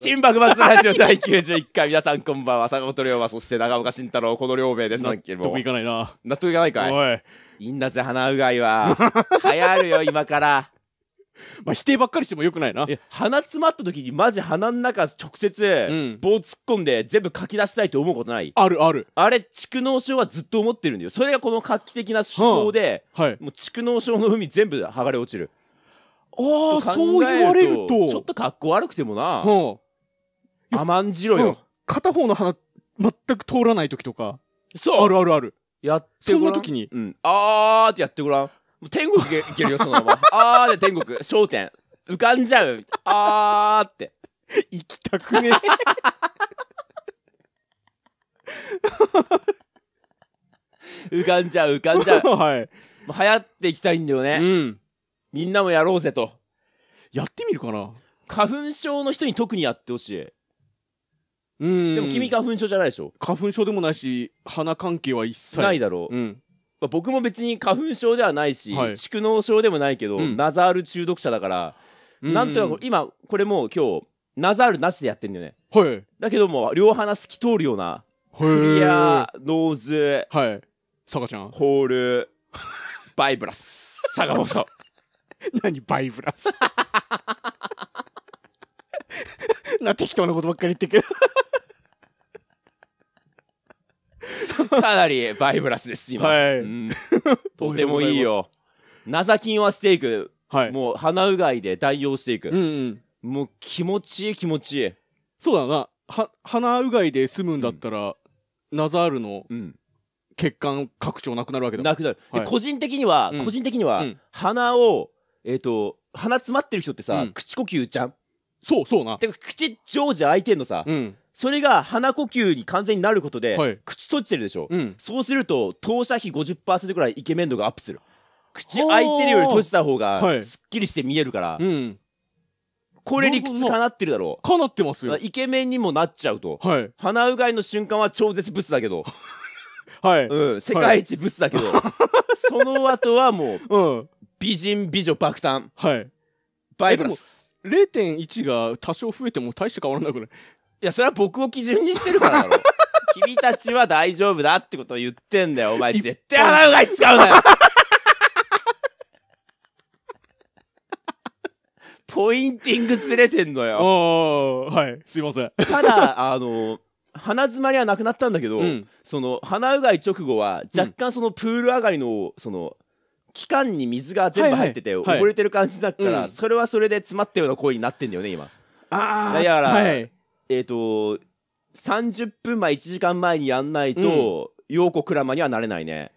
新爆末ラジオ第91回、皆さんこんばんは、坂本龍馬、そして長岡慎太郎、この両名です。納得いかないな。納得いかないかいいいんだぜ、鼻うがいは。流行るよ、今から。まあ、否定ばっかりしてもよくないな。鼻詰まった時にマジ鼻の中直接棒突っ込んで全部書き出したいと思うことない、あるある。あれ、蓄膿症はずっと思ってるんだよ。それがこの画期的な手法で、はい、もう蓄膿症の海全部剥がれ落ちる。ああ、そう言われると。ちょっと格好悪くてもな。はあ甘んじろよ。片方の鼻、全く通らない時とか。そう。あるあるある。やってごらん。そんな時に。うん。あーってやってごらん。もう天国いけるよ、そのまま。あーで天国。焦点。浮かんじゃう。あーって。行きたくねえ。浮かんじゃう浮かんじゃう はいもう流行っていきたいんだよね、うん、みんなもやろうぜとやってみるかな花粉症の人に特にやってほしいでも君花粉症じゃないでしょ花粉症でもないし鼻関係は一切ないだろう、うんまあ、僕も別に花粉症ではないし、はい蓄膿症でもないけど、うんナザール中毒者だから、うんなんとなく今これもう今日ナザールなしでやってんだよねはいだけども両鼻透き通るようなクリアノーズはいさかちゃんホールバイブラス坂本さ 何バイブラス な適当なことばっかり言ってくる かなりバイブラスです今、はいうん、とてもいいよナザキンはしていく、はい、もう鼻うがいで代用していく、うん、うん、もう気持ちいい気持ちいいそうだなは鼻うがいで済むんだったら、うん、ナザールの血管拡張なくなるわけだなくなる、はい、個人的には、個人的には、鼻をえっ、ー、と鼻詰まってる人ってさ、口呼吸じゃんそうそうなてか口常時空開いてんのさ、うんそれが鼻呼吸に完全になることで、はい、口閉じてるでしょ、うん、そうすると投射比50%ぐらいイケメン度がアップする口開いてるより閉じた方がすっきりして見えるから、はい、これ理屈かなってるだろうかなってますよイケメンにもなっちゃうと、はい、鼻うがいの瞬間は超絶ブスだけど はい、うん、世界一ブスだけど、その後はもう、うん、美人美女爆誕はいバイブラス0.1が多少増えても大して変わらなくないいや、それは僕を基準にしてるからだろ。君たちは大丈夫だってことを言ってんだよ。お前絶対払うがい使うなよ。ポインティングずれてんのよ。おはい、すいません。ただ、あの、鼻詰まりはなくなったんだけど、うん、その、鼻うがい直後は、若干そのプール上がりの、その、期間に水が全部入ってて、溺れてる感じだっから、それはそれで詰まったような声になってんだよね、今。ああ。だから、はいえっ、ー、と、30分前、1時間前にやんないと、うん、くらクラマにはなれないね。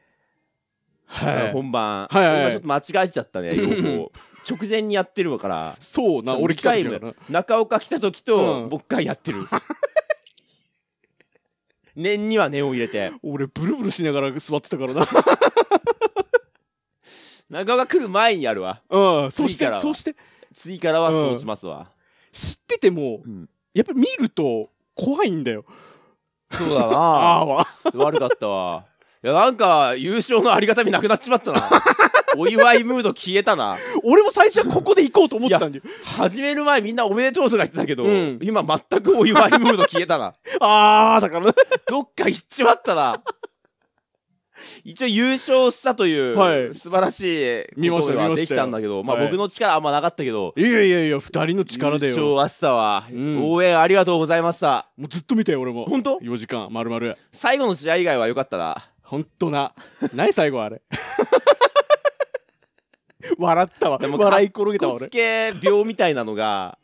はい、本番、はいはいはい、ちょっと間違えちゃったね、直前にやってるから。そうな、俺来た中岡来た時と、うん、僕がやってる。念には念を入れて。俺、ブルブルしながら座ってたからな。中岡来る前にやるわ。うん、そうして、そうして。次からはそうしますわ。うん、知ってても、うん、やっぱり見ると怖いんだよ。そうだな ああ悪かったわ。いや、なんか、優勝のありがたみなくなっちまったな。お祝いムード消えたな。俺も最初はここで行こうと思ってたんだよ。始める前みんなおめでとうとか言ってたけど、うん、今全くお祝いムード消えたな。ああ、だからどっか行っちまったな。一応優勝したという、はい、素晴らしい見事ができたんだけど、まあ、僕の力あんまなかったけど、はい、いやいやいや2人の力でよ優勝したわ、うん、応援ありがとうございましたもうずっと見て俺も本当 ?4 時間まるまる最後の試合以外は良かったな本当なない最後あれ 笑ったわでも笑い転げたわ俺つけ病みたいなのが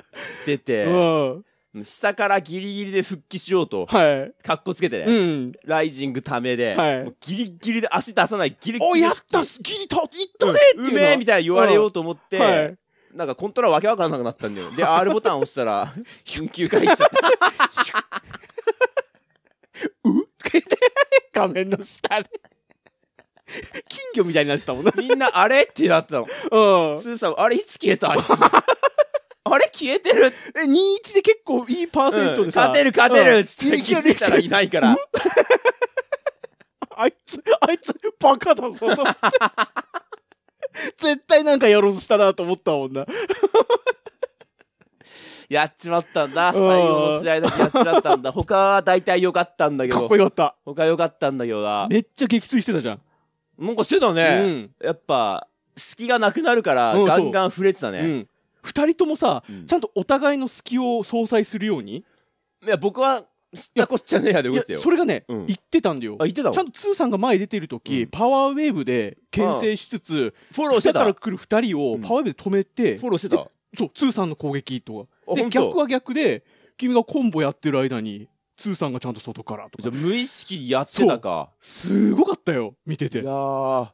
出て、うん下からギリギリで復帰しようと、はい。かっこつけてね。うん。ライジングためで、はい。ギリギリで足出さないギリギリ。お、やったギリと、いったねってう、うめえみたいな言われようと思って、はい。なんかコントロールわけわかんなくなったんだよ。で、R ボタン押したら、緊ュ回避しちゃった。うっ 画面の下で。金魚みたいになってたもんな。みんなあれってなってたの。うん。スーさん、あれいつ消えたあれ消えてるえ、21で結構いいパーセントでさ。うん、勝てる勝てる、うん、つって気づいたらいないから。あいつ、あいつ、バカだぞ、絶対なんかやろうとしたなと思ったもんな。やっちまったんだ。最後の試合だけやっちまったんだ。他は大体良かったんだけど。かっこよかった。他は良かったんだけどな。めっちゃ撃墜してたじゃん。なんかしてたね。うん、やっぱ、隙がなくなるから、ガンガン触れてたね。2人ともさ、うん、ちゃんとお互いの隙を相殺するようにいや僕は知ったこっちゃねえやで動いてよそれがね、うん、言ってたんだよあ言ってたちゃんとツーさんが前出てる時、うん、パワーウェーブで牽制しつつフォローしてたから来る2人をパワーウェーブで止めて、フォローしてたそうツーさんの攻撃とかで逆は逆で君がコンボやってる間にツーさんがちゃんと外からとか無意識やってたかすごかったよ見てていや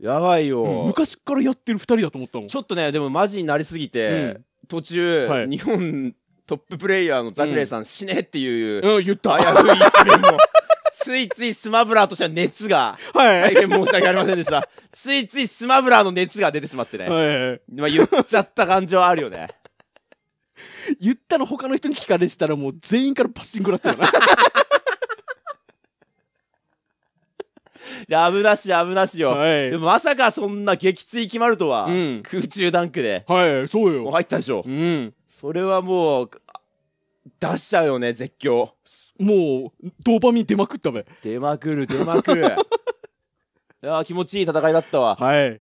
やばいよ、うん昔からやってる二人だと思ったもんちょっとねでもマジになりすぎて、途中、はい日本トッププレイヤーのザクレイさん、死ねっていう、うん言っ危うい一面も ついついスマブラーとしては熱が大変申し訳ありませんでしたついついスマブラーの熱が出てしまってね、はいまあ言っちゃった感じはあるよね 言ったの他の人に聞かれてたらもう全員からパッシングだったよな 危なし危なしよ、はい、でもまさかそんな撃墜決まるとは、うん、空中ダンクではいそうよ入ったでしょ、うん、それはもう出しちゃうよね絶叫もうドーパミン出まくったべ出まくる出まくる いや気持ちいい戦いだったわはい